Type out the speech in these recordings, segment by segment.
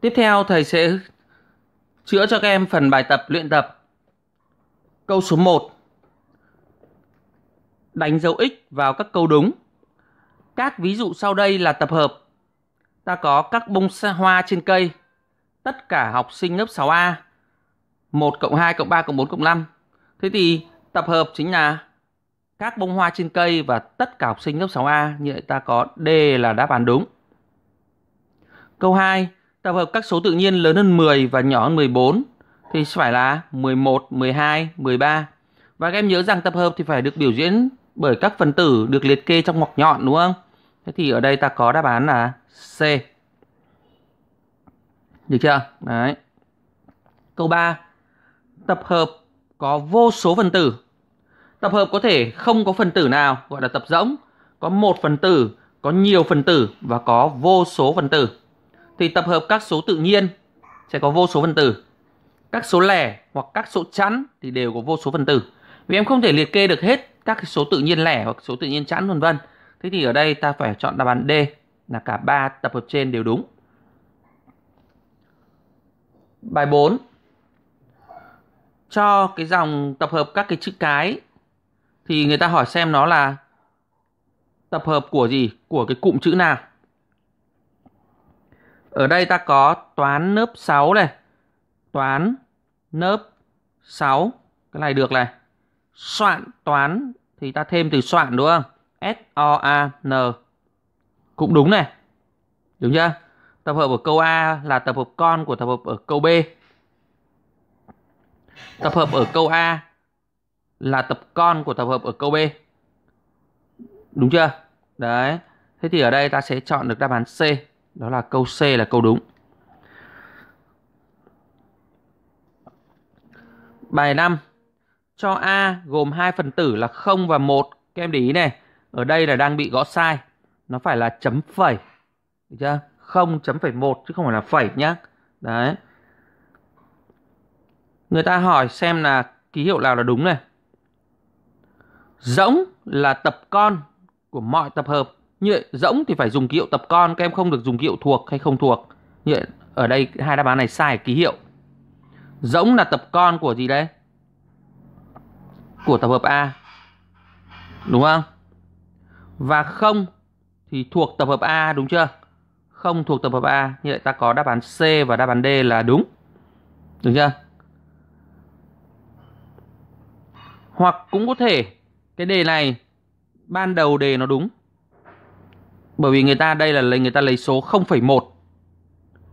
Tiếp theo thầy sẽ chữa cho các em phần bài tập luyện tập. Câu số 1. Đánh dấu x vào các câu đúng. Các ví dụ sau đây là tập hợp. Ta có các bông hoa trên cây. Tất cả học sinh lớp 6A 1 cộng 2 cộng 3 cộng 4 cộng 5. Thế thì tập hợp chính là các bông hoa trên cây và tất cả học sinh lớp 6A. Như vậy ta có D là đáp án đúng. Câu 2 tập hợp các số tự nhiên lớn hơn 10 và nhỏ hơn 14 thì phải là 11, 12, 13. Và các em nhớ rằng tập hợp thì phải được biểu diễn bởi các phần tử được liệt kê trong ngoặc nhọn đúng không? Thế thì ở đây ta có đáp án là C. Được chưa? Đấy. Câu 3. Tập hợp có vô số phần tử. Tập hợp có thể không có phần tử nào gọi là tập rỗng, có một phần tử, có nhiều phần tử và có vô số phần tử thì tập hợp các số tự nhiên sẽ có vô số phần tử. Các số lẻ hoặc các số chẵn thì đều có vô số phần tử. Vì em không thể liệt kê được hết các số tự nhiên lẻ hoặc số tự nhiên chẵn vân vân. Thế thì ở đây ta phải chọn đáp án D là cả ba tập hợp trên đều đúng. Bài 4. Cho cái dòng tập hợp các cái chữ cái thì người ta hỏi xem nó là tập hợp của gì, của cái cụm chữ nào. Ở đây ta có toán lớp 6 này. Toán lớp 6. Cái này được này. Soạn toán thì ta thêm từ soạn đúng không? S-O-A-N. Cũng đúng này. Đúng chưa? Tập hợp ở câu A là tập hợp con của tập hợp ở câu B. Tập hợp ở câu A là tập con của tập hợp ở câu B. Đúng chưa? Đấy. Thế thì ở đây ta sẽ chọn được đáp án C. Đó là câu C là câu đúng. Bài 5. Cho A gồm hai phần tử là 0 và 1. Các em để ý này, ở đây là đang bị gõ sai. Nó phải là chấm phẩy. Được chưa? 0 chấm phẩy 1 chứ không phải là phẩy nhá. Đấy. Người ta hỏi xem là ký hiệu nào là đúng này. Rỗng là tập con của mọi tập hợp như vậy rỗng thì phải dùng ký hiệu tập con các em không được dùng ký hiệu thuộc hay không thuộc như vậy ở đây hai đáp án này sai ký hiệu rỗng là tập con của gì đây của tập hợp A đúng không và không thì thuộc tập hợp A đúng chưa không thuộc tập hợp A như vậy ta có đáp án C và đáp án D là đúng đúng chưa hoặc cũng có thể cái đề này ban đầu đề nó đúng bởi vì người ta đây là lấy người ta lấy số 0,1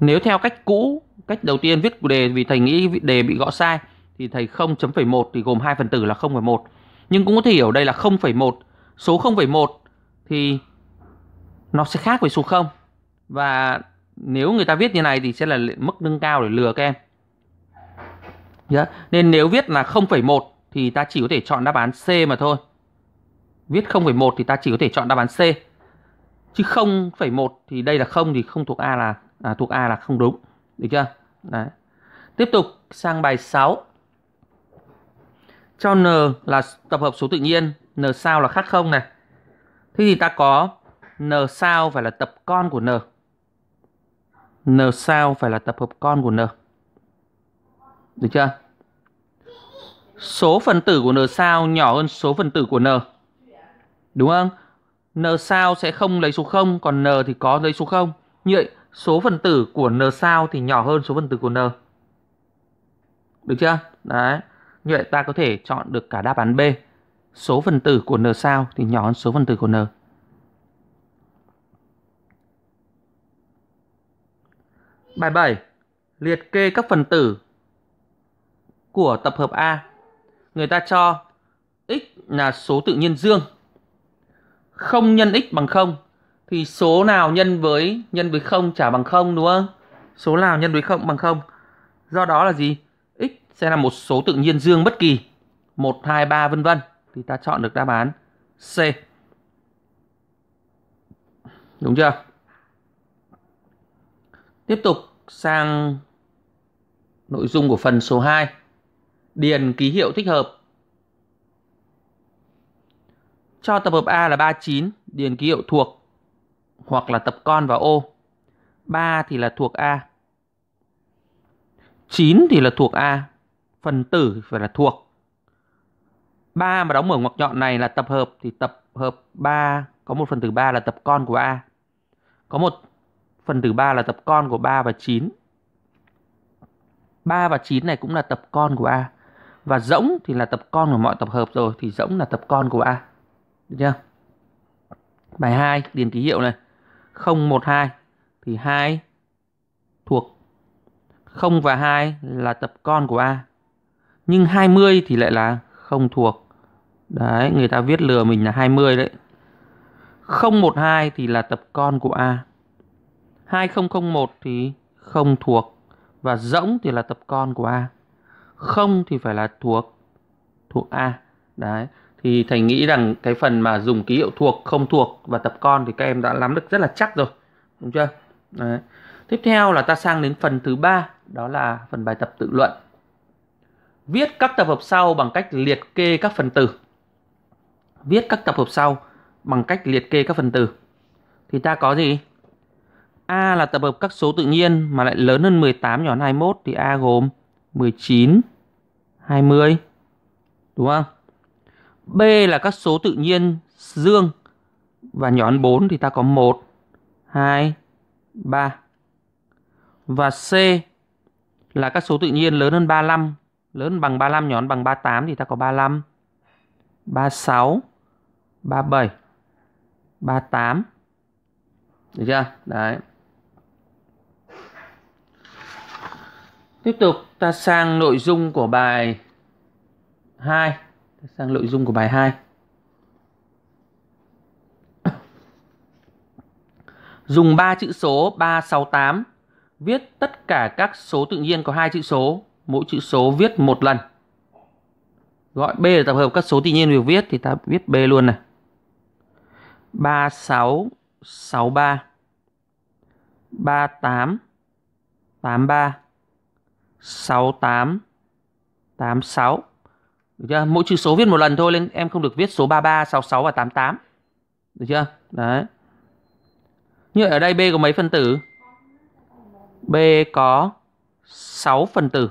nếu theo cách cũ cách đầu tiên viết đề vì thầy nghĩ đề bị gõ sai thì thầy 0.1 thì gồm hai phần tử là 0,1 nhưng cũng có thể hiểu đây là 0,1 số 0,1 thì nó sẽ khác với số 0 và nếu người ta viết như này thì sẽ là mức nâng cao để lừa các em yeah. nên nếu viết là 0,1 thì ta chỉ có thể chọn đáp án C mà thôi viết 0,1 thì ta chỉ có thể chọn đáp án C chứ 0,1 thì đây là không thì không thuộc A là à, thuộc A là không đúng được chưa Đấy. tiếp tục sang bài 6 cho n là tập hợp số tự nhiên n sao là khác không này thế thì ta có n sao phải là tập con của n n sao phải là tập hợp con của n được chưa số phần tử của n sao nhỏ hơn số phần tử của n đúng không n sao sẽ không lấy số 0 còn n thì có lấy số 0. Như vậy số phần tử của n sao thì nhỏ hơn số phần tử của n. Được chưa? Đấy. Như vậy ta có thể chọn được cả đáp án B. Số phần tử của n sao thì nhỏ hơn số phần tử của n. Bài 7. Liệt kê các phần tử của tập hợp A. Người ta cho x là số tự nhiên dương không nhân x bằng không thì số nào nhân với nhân với không chả bằng không đúng không? Số nào nhân với không bằng không. Do đó là gì? x sẽ là một số tự nhiên dương bất kỳ 1 2 3 vân vân thì ta chọn được đáp án C. Đúng chưa? Tiếp tục sang nội dung của phần số 2. Điền ký hiệu thích hợp cho tập hợp A là 39, điền ký hiệu thuộc hoặc là tập con vào ô. 3 thì là thuộc A. 9 thì là thuộc A. Phần tử phải là thuộc. 3 mà đóng mở ngoặc nhọn này là tập hợp thì tập hợp 3 có một phần tử 3 là tập con của A. Có một phần tử 3 là tập con của 3 và 9. 3 và 9 này cũng là tập con của A. Và rỗng thì là tập con của mọi tập hợp rồi thì rỗng là tập con của A. Được chưa? Bài 2 điền ký hiệu này. 012 thì 2 thuộc 0 và 2 là tập con của A. Nhưng 20 thì lại là không thuộc. Đấy, người ta viết lừa mình là 20 đấy. 012 thì là tập con của A. 2001 thì không thuộc và rỗng thì là tập con của A. Không thì phải là thuộc thuộc A. Đấy thì thầy nghĩ rằng cái phần mà dùng ký hiệu thuộc không thuộc và tập con thì các em đã nắm được rất là chắc rồi đúng chưa Đấy. tiếp theo là ta sang đến phần thứ ba đó là phần bài tập tự luận viết các tập hợp sau bằng cách liệt kê các phần tử viết các tập hợp sau bằng cách liệt kê các phần tử thì ta có gì A là tập hợp các số tự nhiên mà lại lớn hơn 18 nhỏ hơn 21 thì A gồm 19 20 đúng không B là các số tự nhiên dương và nhón 4 thì ta có 1, 2, 3. Và C là các số tự nhiên lớn hơn 35, lớn bằng 35 nhón bằng 38 thì ta có 35, 36, 37, 38. Được chưa? Đấy. Tiếp tục ta sang nội dung của bài 2 sang nội dung của bài 2. Dùng 3 chữ số 368 viết tất cả các số tự nhiên có hai chữ số, mỗi chữ số viết một lần. Gọi B là tập hợp các số tự nhiên được viết thì ta viết B luôn này. 3663 38 83 68 86 được chưa? Mỗi chữ số viết một lần thôi nên em không được viết số 33, 66 và 88. Được chưa? Đấy. Như ở đây B có mấy phân tử? B có 6 phân tử.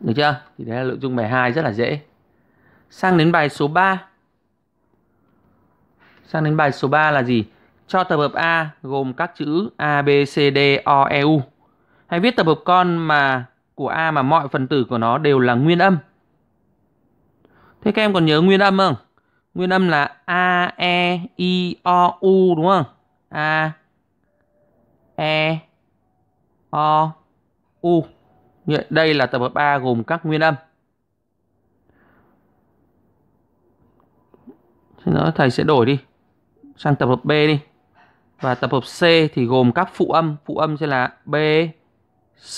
Được chưa? Thì đấy là nội dung bài 2 rất là dễ. Sang đến bài số 3. Sang đến bài số 3 là gì? Cho tập hợp A gồm các chữ A, B, C, D, O, E, U. Hãy viết tập hợp con mà của A mà mọi phần tử của nó đều là nguyên âm. Thế các em còn nhớ nguyên âm không? Nguyên âm là A, E, I, O, U đúng không? A, E, O, U. Đây là tập hợp A gồm các nguyên âm. Thế nữa thầy sẽ đổi đi sang tập hợp B đi. Và tập hợp C thì gồm các phụ âm. Phụ âm sẽ là B,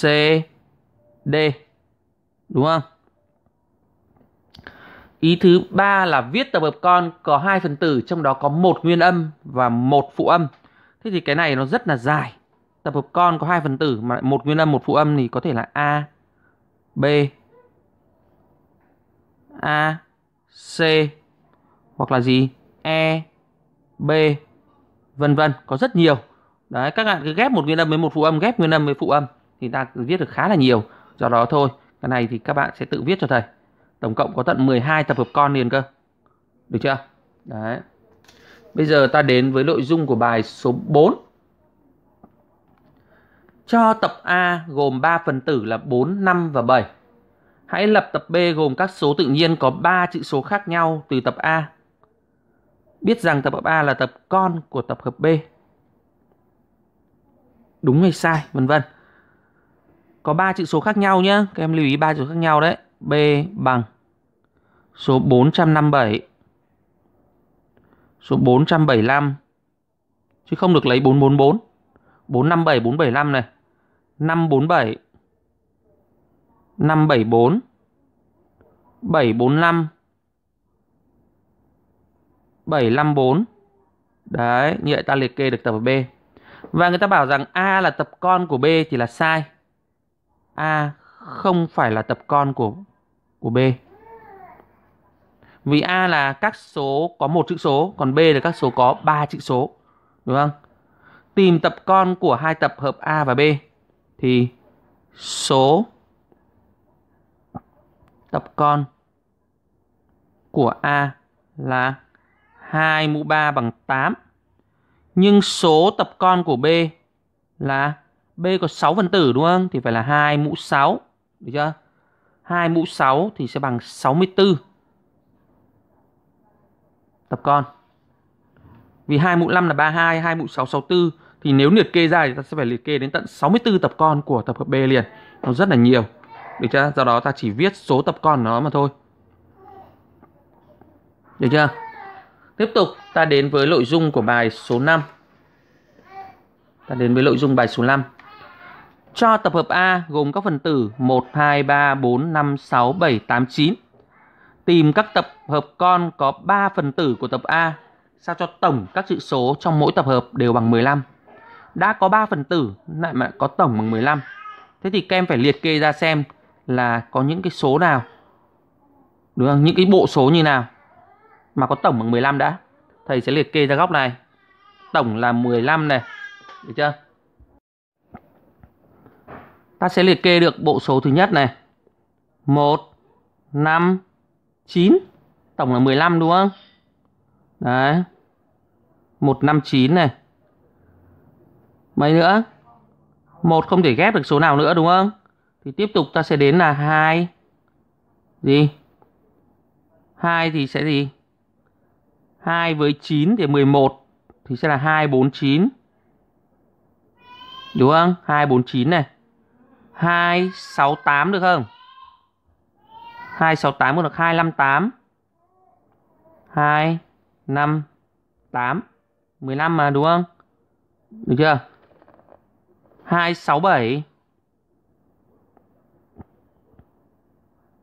C, D. Đúng không? Ý thứ ba là viết tập hợp con có hai phần tử trong đó có một nguyên âm và một phụ âm. Thế thì cái này nó rất là dài. Tập hợp con có hai phần tử mà một nguyên âm một phụ âm thì có thể là A, B, A, C hoặc là gì? E, B vân vân, có rất nhiều. Đấy các bạn cứ ghép một nguyên âm với một phụ âm, ghép nguyên âm với phụ âm thì ta viết được khá là nhiều do đó thôi cái này thì các bạn sẽ tự viết cho thầy tổng cộng có tận 12 tập hợp con liền cơ được chưa đấy bây giờ ta đến với nội dung của bài số 4 cho tập A gồm 3 phần tử là 4, 5 và 7. Hãy lập tập B gồm các số tự nhiên có 3 chữ số khác nhau từ tập A. Biết rằng tập hợp A là tập con của tập hợp B. Đúng hay sai, vân vân có ba chữ số khác nhau nhé. Các em lưu ý ba chữ khác nhau đấy. B bằng số 457 số 475 chứ không được lấy 444 457 475 này 547 574 745 754 Đấy, như vậy ta liệt kê được tập B Và người ta bảo rằng A là tập con của B thì là sai A không phải là tập con của của B. Vì A là các số có một chữ số, còn B là các số có 3 chữ số. Đúng không? Tìm tập con của hai tập hợp A và B thì số tập con của A là 2 mũ 3 bằng 8. Nhưng số tập con của B là B có 6 phần tử đúng không? Thì phải là 2 mũ 6. Được chưa? 2 mũ 6 thì sẽ bằng 64. Tập con. Vì 2 mũ 5 là 32, 2 mũ 6 64 thì nếu liệt kê ra thì ta sẽ phải liệt kê đến tận 64 tập con của tập hợp B liền. Nó rất là nhiều. Được chưa? Do đó ta chỉ viết số tập con nó mà thôi. Được chưa? Tiếp tục ta đến với nội dung của bài số 5. Ta đến với nội dung bài số 5. Cho tập hợp A gồm các phần tử 1, 2, 3, 4, 5, 6, 7, 8, 9. Tìm các tập hợp con có 3 phần tử của tập A sao cho tổng các chữ số trong mỗi tập hợp đều bằng 15. Đã có 3 phần tử lại mà có tổng bằng 15. Thế thì các em phải liệt kê ra xem là có những cái số nào. Đúng không? Những cái bộ số như nào mà có tổng bằng 15 đã. Thầy sẽ liệt kê ra góc này. Tổng là 15 này. Được chưa? ta sẽ liệt kê được bộ số thứ nhất này. 1, 5, 9. Tổng là 15 đúng không? Đấy. 159 này. Mấy nữa? một không thể ghép được số nào nữa đúng không? Thì tiếp tục ta sẽ đến là 2. Gì? 2 thì sẽ gì? 2 với 9 thì 11 thì sẽ là 249. Đúng không? 249 này. 268 được không? 268 cũng được 258. 258. 15 mà đúng không? Được chưa? 267.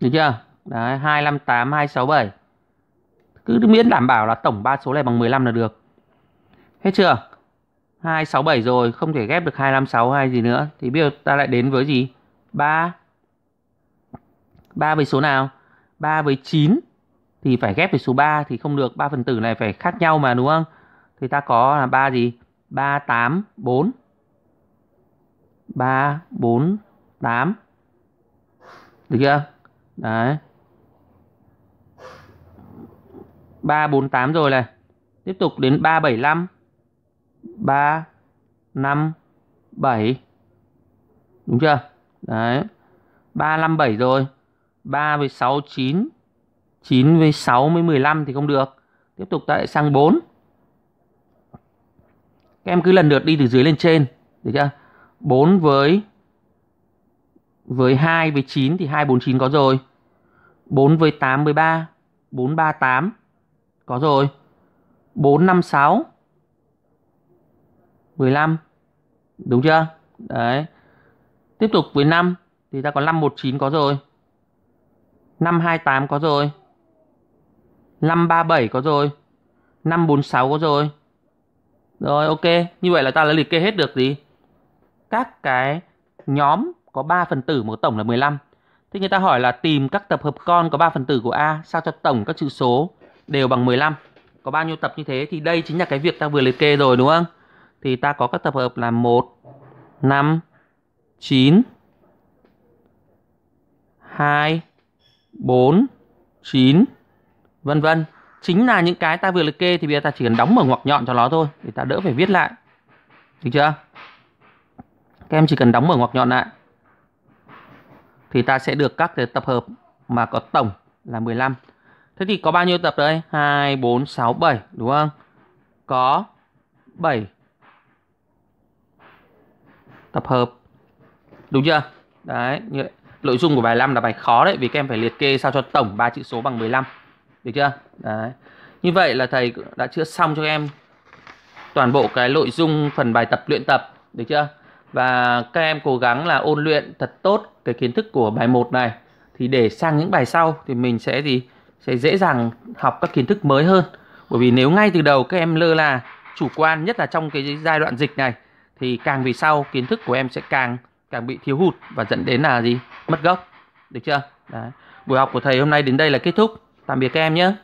Được chưa? Đấy, 258, 267. Cứ miễn đảm bảo là tổng ba số này bằng 15 là được. Hết chưa? 267 rồi không thể ghép được 256 hay gì nữa thì bây giờ ta lại đến với gì 3 3 với số nào 3 với 9 thì phải ghép với số 3 thì không được 3 phần tử này phải khác nhau mà đúng không thì ta có là 3 gì 384 348 được chưa đấy 348 rồi này tiếp tục đến 375 3, 5, 7. Đúng chưa? Đấy. 3, 5, 7 rồi. 3 với 6, 9. 9 với 6 với 15 thì không được. Tiếp tục tại sang 4. Các em cứ lần lượt đi từ dưới lên trên. Được chưa? 4 với với 2 với 9 thì 2 4 9 có rồi. 4 với 8 với 3, 4 3 8 có rồi. 4 5 6 15. Đúng chưa? Đấy. Tiếp tục với 5 thì ta có 519 có rồi. 528 có rồi. 537 có rồi. 546 có rồi. Rồi ok, như vậy là ta đã liệt kê hết được gì? Các cái nhóm có 3 phần tử một tổng là 15. thì người ta hỏi là tìm các tập hợp con có 3 phần tử của A sao cho tổng các chữ số đều bằng 15. Có bao nhiêu tập như thế thì đây chính là cái việc ta vừa liệt kê rồi đúng không? thì ta có các tập hợp là 1, 5, 9, 2, 4, 9, vân vân. Chính là những cái ta vừa liệt kê thì bây giờ ta chỉ cần đóng mở ngoặc nhọn cho nó thôi để ta đỡ phải viết lại. Được chưa? Các em chỉ cần đóng mở ngoặc nhọn lại thì ta sẽ được các cái tập hợp mà có tổng là 15. Thế thì có bao nhiêu tập đây? 2, 4, 6, 7 đúng không? Có 7 tập hợp đúng chưa đấy như vậy. nội dung của bài 5 là bài khó đấy vì các em phải liệt kê sao cho tổng ba chữ số bằng 15 được chưa đấy như vậy là thầy đã chữa xong cho em toàn bộ cái nội dung phần bài tập luyện tập được chưa và các em cố gắng là ôn luyện thật tốt cái kiến thức của bài 1 này thì để sang những bài sau thì mình sẽ gì sẽ dễ dàng học các kiến thức mới hơn bởi vì nếu ngay từ đầu các em lơ là chủ quan nhất là trong cái giai đoạn dịch này thì càng vì sau kiến thức của em sẽ càng càng bị thiếu hụt và dẫn đến là gì mất gốc được chưa Đấy. buổi học của thầy hôm nay đến đây là kết thúc tạm biệt các em nhé